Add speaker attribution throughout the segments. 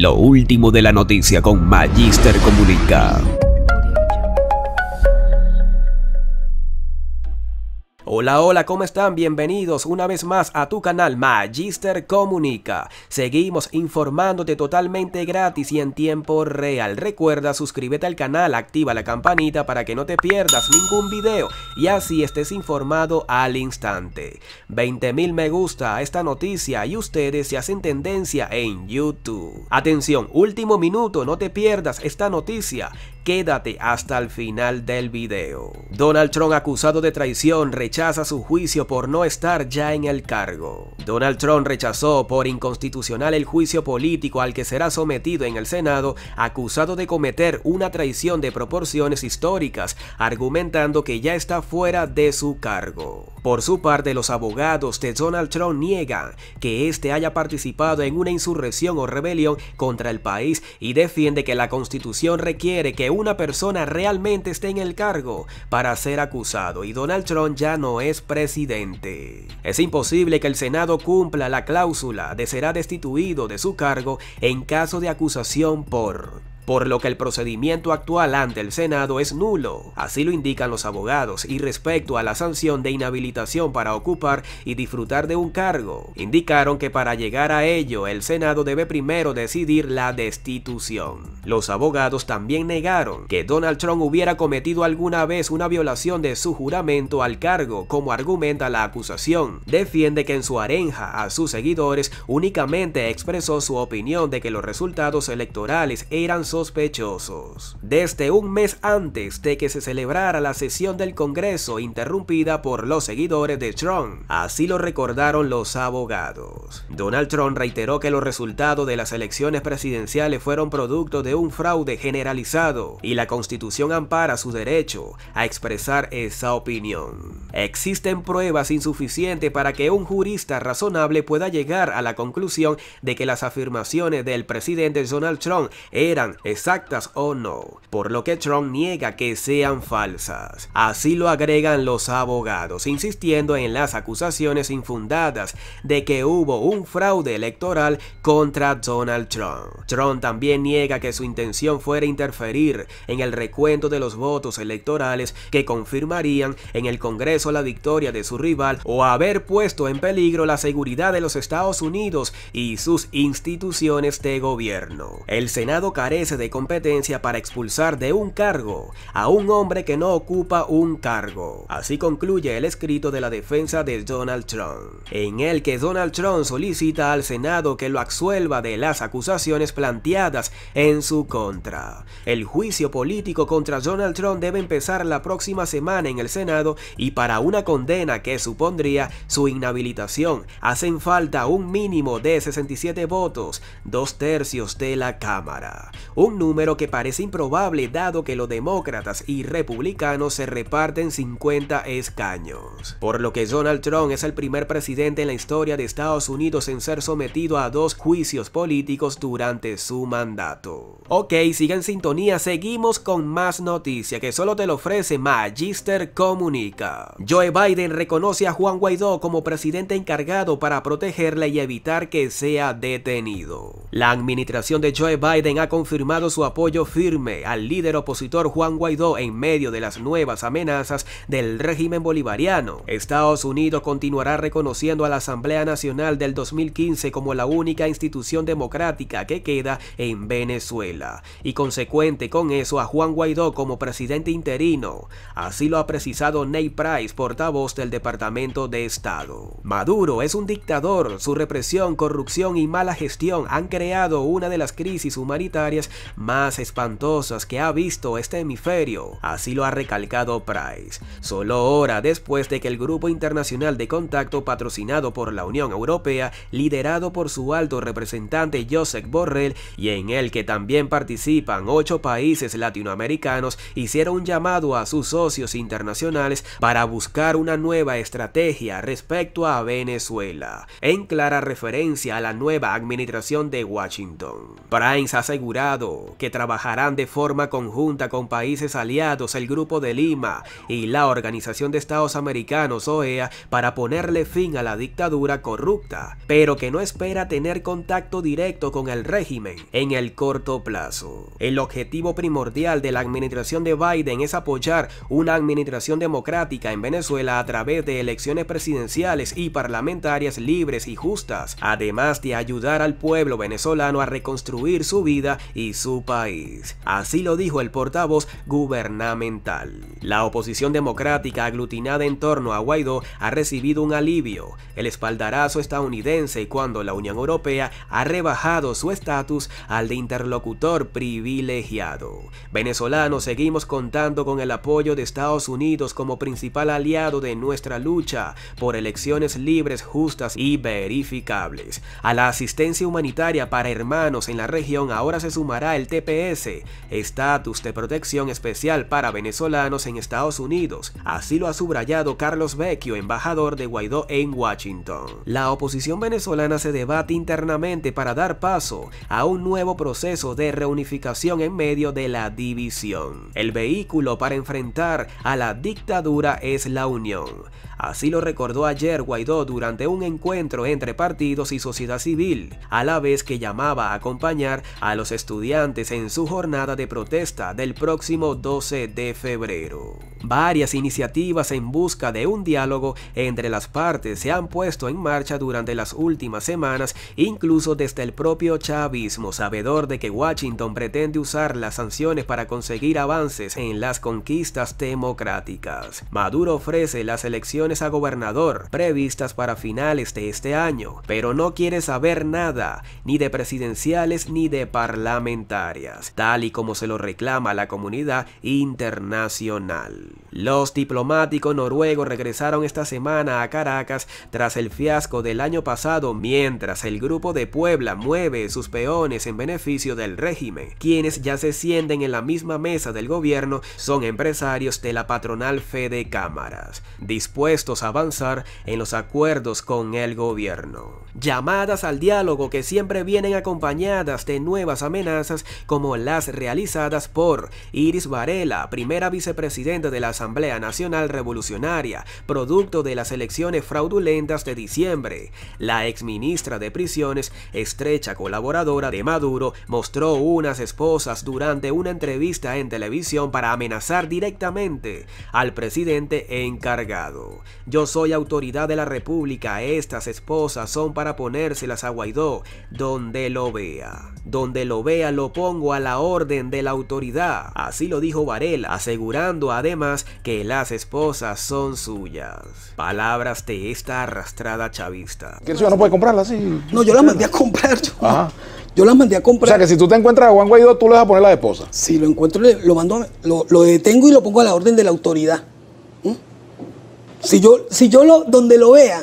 Speaker 1: lo último de la noticia con Magister Comunica. Hola, hola, ¿cómo están? Bienvenidos una vez más a tu canal Magister Comunica. Seguimos informándote totalmente gratis y en tiempo real. Recuerda, suscríbete al canal, activa la campanita para que no te pierdas ningún video y así estés informado al instante. 20.000 me gusta a esta noticia y ustedes se hacen tendencia en YouTube. Atención, último minuto, no te pierdas esta noticia Quédate hasta el final del video. Donald Trump acusado de traición rechaza su juicio por no estar ya en el cargo. Donald Trump rechazó por inconstitucional el juicio político al que será sometido en el Senado acusado de cometer una traición de proporciones históricas, argumentando que ya está fuera de su cargo. Por su parte, los abogados de Donald Trump niegan que éste haya participado en una insurrección o rebelión contra el país y defiende que la constitución requiere que una persona realmente esté en el cargo para ser acusado y Donald Trump ya no es presidente. Es imposible que el Senado cumpla la cláusula de será destituido de su cargo en caso de acusación por por lo que el procedimiento actual ante el Senado es nulo, así lo indican los abogados, y respecto a la sanción de inhabilitación para ocupar y disfrutar de un cargo, indicaron que para llegar a ello el Senado debe primero decidir la destitución. Los abogados también negaron que Donald Trump hubiera cometido alguna vez una violación de su juramento al cargo, como argumenta la acusación. Defiende que en su arenja a sus seguidores únicamente expresó su opinión de que los resultados electorales eran sólo sospechosos. Desde un mes antes de que se celebrara la sesión del Congreso interrumpida por los seguidores de Trump, así lo recordaron los abogados. Donald Trump reiteró que los resultados de las elecciones presidenciales fueron producto de un fraude generalizado y la Constitución ampara su derecho a expresar esa opinión. Existen pruebas insuficientes para que un jurista razonable pueda llegar a la conclusión de que las afirmaciones del presidente Donald Trump eran exactas o no, por lo que Trump niega que sean falsas. Así lo agregan los abogados, insistiendo en las acusaciones infundadas de que hubo un fraude electoral contra Donald Trump. Trump también niega que su intención fuera interferir en el recuento de los votos electorales que confirmarían en el Congreso la victoria de su rival o haber puesto en peligro la seguridad de los Estados Unidos y sus instituciones de gobierno. El Senado carece de competencia para expulsar de un cargo a un hombre que no ocupa un cargo. Así concluye el escrito de la defensa de Donald Trump, en el que Donald Trump solicita al Senado que lo absuelva de las acusaciones planteadas en su contra. El juicio político contra Donald Trump debe empezar la próxima semana en el Senado y para una condena que supondría su inhabilitación hacen falta un mínimo de 67 votos, dos tercios de la Cámara un número que parece improbable dado que los demócratas y republicanos se reparten 50 escaños. Por lo que Donald Trump es el primer presidente en la historia de Estados Unidos en ser sometido a dos juicios políticos durante su mandato. Ok, sigan en sintonía, seguimos con más noticia que solo te lo ofrece Magister Comunica. Joe Biden reconoce a Juan Guaidó como presidente encargado para protegerla y evitar que sea detenido. La administración de Joe Biden ha confirmado su apoyo firme al líder opositor Juan Guaidó en medio de las nuevas amenazas del régimen bolivariano. Estados Unidos continuará reconociendo a la Asamblea Nacional del 2015 como la única institución democrática que queda en Venezuela y consecuente con eso a Juan Guaidó como presidente interino. Así lo ha precisado Ney Price, portavoz del Departamento de Estado. Maduro es un dictador, su represión, corrupción y mala gestión han creado una de las crisis humanitarias más espantosas que ha visto este hemisferio, así lo ha recalcado Price, solo hora después de que el Grupo Internacional de Contacto patrocinado por la Unión Europea, liderado por su alto representante Josep Borrell y en el que también participan ocho países latinoamericanos, hicieron un llamado a sus socios internacionales para buscar una nueva estrategia respecto a Venezuela, en clara referencia a la nueva administración de Washington. Price ha asegurado que trabajarán de forma conjunta con países aliados, el Grupo de Lima y la Organización de Estados Americanos, OEA, para ponerle fin a la dictadura corrupta, pero que no espera tener contacto directo con el régimen en el corto plazo. El objetivo primordial de la administración de Biden es apoyar una administración democrática en Venezuela a través de elecciones presidenciales y parlamentarias libres y justas, además de ayudar al pueblo venezolano a reconstruir su vida y su país. Así lo dijo el portavoz gubernamental. La oposición democrática aglutinada en torno a Guaidó ha recibido un alivio, el espaldarazo estadounidense cuando la Unión Europea ha rebajado su estatus al de interlocutor privilegiado. Venezolanos seguimos contando con el apoyo de Estados Unidos como principal aliado de nuestra lucha por elecciones libres, justas y verificables. A la asistencia humanitaria para hermanos en la región ahora se sumará el TPS, estatus de protección especial para venezolanos en Estados Unidos, así lo ha subrayado Carlos Vecchio, embajador de Guaidó en Washington. La oposición venezolana se debate internamente para dar paso a un nuevo proceso de reunificación en medio de la división. El vehículo para enfrentar a la dictadura es la unión. Así lo recordó ayer Guaidó durante un encuentro entre partidos y sociedad civil, a la vez que llamaba a acompañar a los estudiantes en su jornada de protesta del próximo 12 de febrero. Varias iniciativas en busca de un diálogo entre las partes se han puesto en marcha durante las últimas semanas, incluso desde el propio chavismo, sabedor de que Washington pretende usar las sanciones para conseguir avances en las conquistas democráticas. Maduro ofrece las elecciones a gobernador previstas para finales de este año, pero no quiere saber nada, ni de presidenciales ni de parlamentarios tal y como se lo reclama la comunidad internacional. Los diplomáticos noruegos regresaron esta semana a Caracas tras el fiasco del año pasado mientras el grupo de Puebla mueve sus peones en beneficio del régimen, quienes ya se sienten en la misma mesa del gobierno son empresarios de la patronal Fede Cámaras, dispuestos a avanzar en los acuerdos con el gobierno. Llamadas al diálogo que siempre vienen acompañadas de nuevas amenazas como las realizadas por Iris Varela, primera vicepresidenta de la Asamblea Nacional Revolucionaria, producto de las elecciones fraudulentas de diciembre. La exministra de Prisiones, estrecha colaboradora de Maduro, mostró unas esposas durante una entrevista en televisión para amenazar directamente al presidente encargado. Yo soy autoridad de la República, estas esposas son para ponérselas a Guaidó, donde lo vea, donde lo vea lo pongo a la orden de la autoridad. Así lo dijo Varela, asegurando además que las esposas son suyas. Palabras de esta arrastrada chavista. que no puede comprarla así? No, yo la mandé a comprar. Yo. Yo la mandé a comprar. O sea, que si tú te encuentras a Juan Guaidó, tú le vas a poner la esposa. Si lo encuentro, lo mando, lo, lo detengo y lo pongo a la orden de la autoridad. ¿Mm? Si yo, si yo lo, donde lo vea,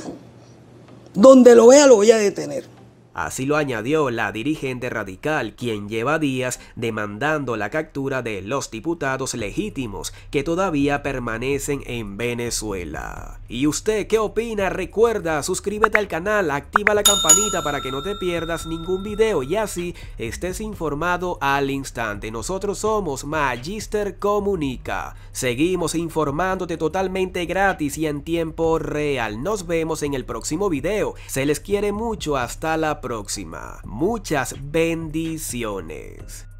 Speaker 1: donde lo vea, lo voy a detener. Así lo añadió la dirigente radical, quien lleva días demandando la captura de los diputados legítimos que todavía permanecen en Venezuela. ¿Y usted qué opina? Recuerda, suscríbete al canal, activa la campanita para que no te pierdas ningún video y así estés informado al instante. Nosotros somos Magister Comunica. Seguimos informándote totalmente gratis y en tiempo real. Nos vemos en el próximo video. Se les quiere mucho. Hasta la próxima próxima. Muchas bendiciones.